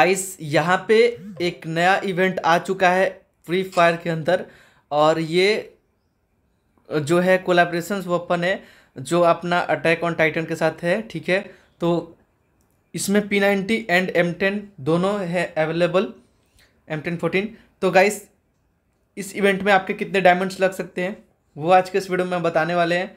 guys यहाँ पे एक नया इवेंट आ चुका है फ्री फायर के अंदर और ये जो है कोलाब्रेशन वेपन है जो अपना अटैक ऑन टाइटन के साथ है ठीक है तो इसमें P ninety and M ten दोनों है अवेलेबल एम टेन फोर्टीन तो गाइस इस इवेंट में आपके कितने डायमंड्स लग सकते हैं वो आज के इस वीडियो में बताने वाले हैं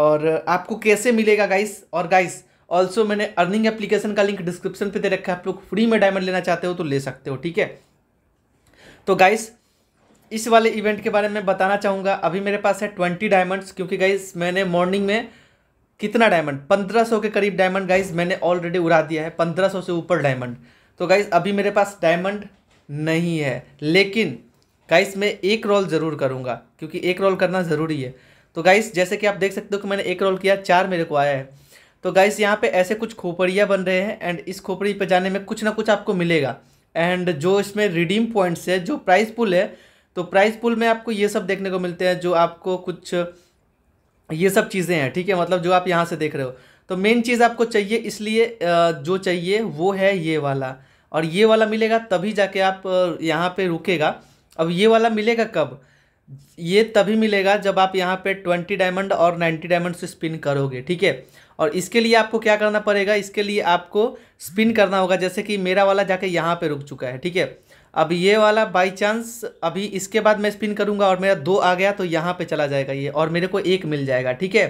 और आपको कैसे मिलेगा गाइस और गाइस ऑल्सो मैंने अर्निंग एप्लीकेशन का लिंक डिस्क्रिप्शन पे दे रखा है आप लोग फ्री में डायमंड लेना चाहते हो तो ले सकते हो ठीक है तो गाइस इस वाले इवेंट के बारे में बताना चाहूँगा अभी मेरे पास है ट्वेंटी डायमंड्स क्योंकि गाइस मैंने मॉर्निंग में कितना डायमंड पंद्रह सौ के करीब डायमंड गाइस मैंने ऑलरेडी उड़ा दिया है पंद्रह सौ से ऊपर डायमंड तो गाइस अभी मेरे पास डायमंड नहीं है लेकिन गाइस मैं एक रोल ज़रूर करूँगा क्योंकि एक रोल करना ज़रूरी है तो गाइस जैसे कि आप देख सकते हो कि मैंने एक रोल किया चार मेरे को आया है तो गाइस यहाँ पे ऐसे कुछ खोपड़ियाँ बन रहे हैं एंड इस खोपड़ी पे जाने में कुछ ना कुछ आपको मिलेगा एंड जो इसमें रिडीम पॉइंट्स है जो प्राइस पुल है तो प्राइस पुल में आपको ये सब देखने को मिलते हैं जो आपको कुछ ये सब चीज़ें हैं ठीक है मतलब जो आप यहाँ से देख रहे हो तो मेन चीज़ आपको चाहिए इसलिए जो चाहिए वो है ये वाला और ये वाला मिलेगा तभी जाके आप यहाँ पर रुकेगा अब ये वाला मिलेगा कब ये तभी मिलेगा जब आप यहाँ पे ट्वेंटी डायमंड और नाइन्टी डायमंड से स्पिन करोगे ठीक है और इसके लिए आपको क्या करना पड़ेगा इसके लिए आपको स्पिन करना होगा जैसे कि मेरा वाला जाके यहाँ पे रुक चुका है ठीक है अब ये वाला बाई चांस अभी इसके बाद मैं स्पिन करूँगा और मेरा दो आ गया तो यहाँ पर चला जाएगा ये और मेरे को एक मिल जाएगा ठीक है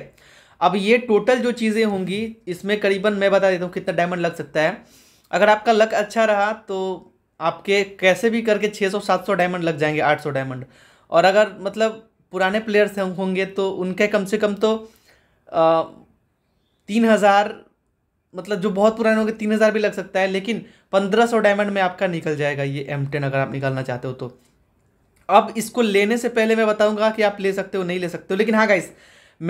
अब ये टोटल जो चीज़ें होंगी इसमें करीबन मैं बता देता हूँ कितना डायमंड लग सकता है अगर आपका लक अच्छा रहा तो आपके कैसे भी करके 600-700 डायमंड लग जाएंगे 800 डायमंड और अगर मतलब पुराने प्लेयर्स होंगे तो उनके कम से कम तो तीन हज़ार मतलब जो बहुत पुराने होंगे तीन हज़ार भी लग सकता है लेकिन पंद्रह सौ डायमंड में आपका निकल जाएगा ये एम टेन अगर आप निकालना चाहते हो तो अब इसको लेने से पहले मैं बताऊंगा कि आप ले सकते हो नहीं ले सकते हो लेकिन हाँ गाइस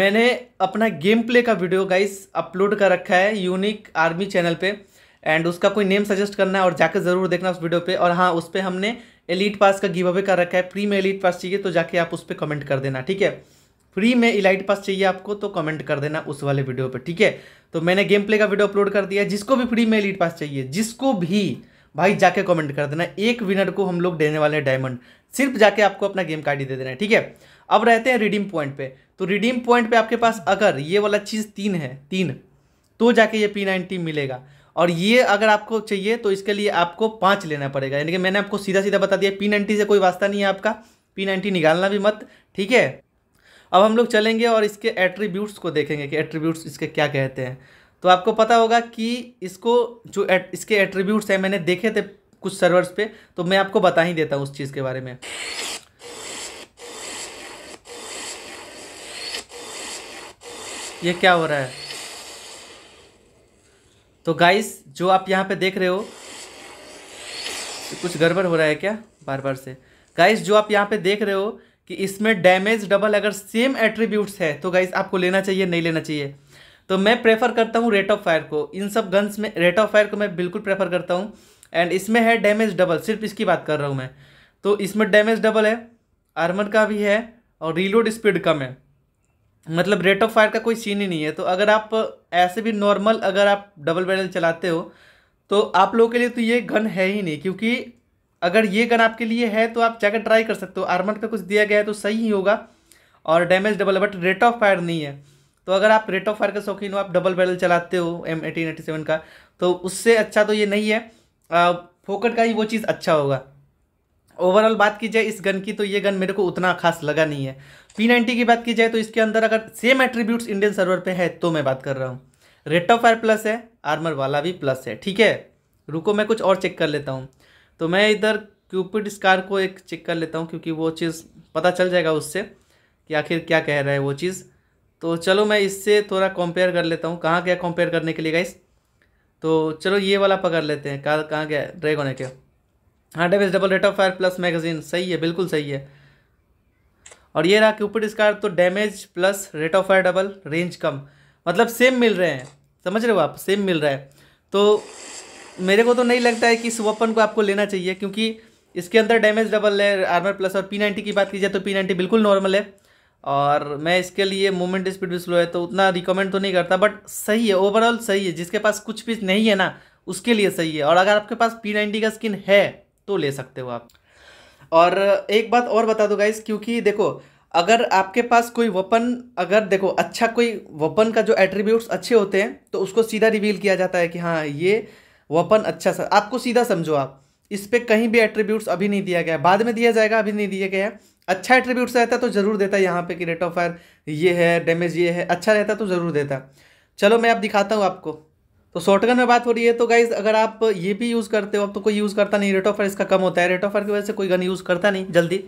मैंने अपना गेम प्ले का वीडियो गाइस अपलोड कर रखा है यूनिक आर्मी चैनल पर एंड उसका कोई नेम सजेस्ट करना है और जाकर ज़रूर देखना उस वीडियो पर और हाँ उस पर हमने एलिट पास का गिव अवे कर रखा है फ्री में पास चाहिए तो जाके आप उस पर कमेंट कर देना ठीक है फ्री में इलाइट पास चाहिए आपको तो कमेंट कर देना उस वाले वीडियो पर ठीक है तो मैंने गेम प्ले का वीडियो अपलोड कर दिया जिसको भी फ्री में इलाइट पास चाहिए जिसको भी भाई जाके कमेंट कर देना एक विनर को हम लोग देने वाले हैं डायमंड सिर्फ जाके आपको अपना गेम कार्ड ही दे देना है ठीक है अब रहते हैं रिडीम पॉइंट पे तो रिडीम पॉइंट पे आपके पास अगर ये वाला चीज़ तीन है तीन तो जाके ये पी नाइनटी मिलेगा और ये अगर आपको चाहिए तो इसके लिए आपको पाँच लेना पड़ेगा यानी कि मैंने आपको सीधा सीधा बता दिया पी नाइनटी से कोई वास्ता नहीं है आपका पी नाइन्टी निकालना भी मत ठीक है अब हम लोग चलेंगे और इसके एट्रीब्यूट्स को देखेंगे कि एट्रीब्यूट्स इसके क्या कहते हैं तो आपको पता होगा कि इसको जो एट, इसके एट्रीब्यूट्स हैं मैंने देखे थे कुछ सर्वर्स पे तो मैं आपको बता ही देता हूँ उस चीज़ के बारे में ये क्या हो रहा है तो गाइस जो आप यहाँ पे देख रहे हो कुछ गड़बड़ हो रहा है क्या बार बार से गाइस जो आप यहाँ पे देख रहे हो कि इसमें डैमेज डबल अगर सेम एट्रीब्यूट्स है तो गाइज आपको लेना चाहिए नहीं लेना चाहिए तो मैं प्रेफर करता हूँ रेट ऑफ फायर को इन सब गन्स में रेट ऑफ फायर को मैं बिल्कुल प्रेफर करता हूँ एंड इसमें है डैमेज डबल सिर्फ इसकी बात कर रहा हूँ मैं तो इसमें डैमेज डबल है आर्मर का भी है और रीलोड स्पीड कम है मतलब रेट ऑफ फायर का कोई सीन ही नहीं है तो अगर आप ऐसे भी नॉर्मल अगर आप डबल बैरल चलाते हो तो आप लोगों के लिए तो ये गन है ही नहीं क्योंकि अगर ये गन आपके लिए है तो आप जाकर ट्राई कर सकते हो आर्मर का कुछ दिया गया है तो सही ही होगा और damage double but rate of fire नहीं है तो अगर आप रेट ऑफ फायर का शौकीन हो आप डबल बैरल चलाते हो एम एटीन एटी सेवन का तो उससे अच्छा तो ये नहीं है फोकट का ही वो चीज़ अच्छा होगा ओवरऑल बात की जाए इस गन की तो ये गन मेरे को उतना खास लगा नहीं है पी नाइन्टी की बात की जाए तो इसके अंदर अगर सेम एट्रीब्यूट्स इंडियन सर्वर पे है तो मैं बात कर रहा हूँ रेट ऑफ फायर प्लस है आर्मर वाला भी प्लस है ठीक है रुको मैं कुछ और चेक कर लेता हूँ तो मैं इधर क्यूपिड स्कार को एक चेक कर लेता हूँ क्योंकि वो चीज़ पता चल जाएगा उससे कि आखिर क्या कह रहा है वो चीज़ तो चलो मैं इससे थोड़ा कंपेयर कर लेता हूँ कहाँ गया कंपेयर करने के लिए गाइस तो चलो ये वाला पकड़ लेते हैं कहाँ कहाँ गया ड्रैग है क्या हाँ डेविस double rate of fire plus magazine सही है बिल्कुल सही है और ये रहा क्यूपिड स्कार तो damage plus rate of fire double range कम मतलब सेम मिल रहे हैं समझ रहे हो आप सेम मिल रहा है तो मेरे को तो नहीं लगता है कि इस वेपन को आपको लेना चाहिए क्योंकि इसके अंदर डैमेज डबल है आर्मर प्लस और पी नाइन्टी की बात की जाए तो पी नाइन्टी बिल्कुल नॉर्मल है और मैं इसके लिए मूवमेंट स्पीड भी स्लो है तो उतना रिकमेंड तो नहीं करता बट सही है ओवरऑल सही है जिसके पास कुछ भी नहीं है ना उसके लिए सही है और अगर आपके पास पी नाइन्टी का स्किन है तो ले सकते हो आप और एक बात और बता दो गाइस क्योंकि देखो अगर आपके पास कोई वपन अगर देखो अच्छा कोई वपन का जो एट्रीब्यूट्स अच्छे होते हैं तो उसको सीधा रिवील किया जाता है कि हाँ ये वपन अच्छा सा आपको सीधा समझो आप इस पर कहीं भी एट्रीब्यूट्स अभी नहीं दिया गया बाद में दिया जाएगा अभी नहीं दिया गया अच्छा एट्रीब्यूट्स रहता तो ज़रूर देता यहाँ पे कि रेट ऑफ फायर ये है डैमेज ये है अच्छा रहता तो ज़रूर देता चलो मैं अब दिखाता हूँ आपको तो शॉर्टगन में बात हो रही है तो गाइज अगर आप ये भी यूज़ करते हो अब तो कोई यूज़ करता नहीं रेट ऑफ फायर इसका कम होता है रेट ऑफ फायर की वजह से कोई गन यूज़ करता नहीं जल्दी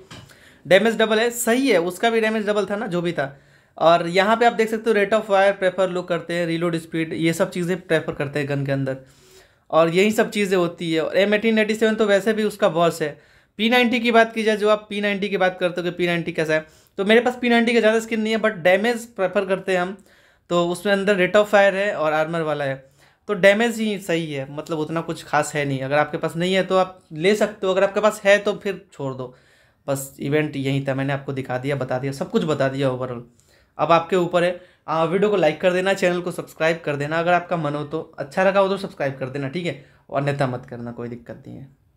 डैमेज डबल है सही है उसका भी डैमेज डबल था ना जो भी था और यहाँ पर आप देख सकते हो रेट ऑफ फायर प्रेफर लोग करते हैं रीलोड स्पीड ये सब चीज़ें प्रेफर करते हैं गन के अंदर और यही सब चीज़ें होती है और एम एटीन एटी सेवन तो वैसे भी उसका बॉस है पी नाइन्टी की बात की जाए जो आप पी नाइन्टी की बात करते हो कि पी नाइन्टी कैसा है तो मेरे पास पी नाइन्टी का ज़्यादा स्किन नहीं है बट डैमेज प्रेफर करते हैं हम तो उसमें अंदर रेट ऑफ फायर है और आर्मर वाला है तो डैमेज ही सही है मतलब उतना कुछ खास है नहीं अगर आपके पास नहीं है तो आप ले सकते हो अगर आपके पास है तो फिर छोड़ दो बस इवेंट यहीं था मैंने आपको दिखा दिया बता दिया सब कुछ बता दिया ओवरऑल अब आपके ऊपर है हाँ, वीडियो को लाइक कर देना चैनल को सब्सक्राइब कर देना अगर आपका मन हो तो अच्छा लगा हो तो सब्सक्राइब कर देना ठीक है और अन्यथा मत करना कोई दिक्कत नहीं है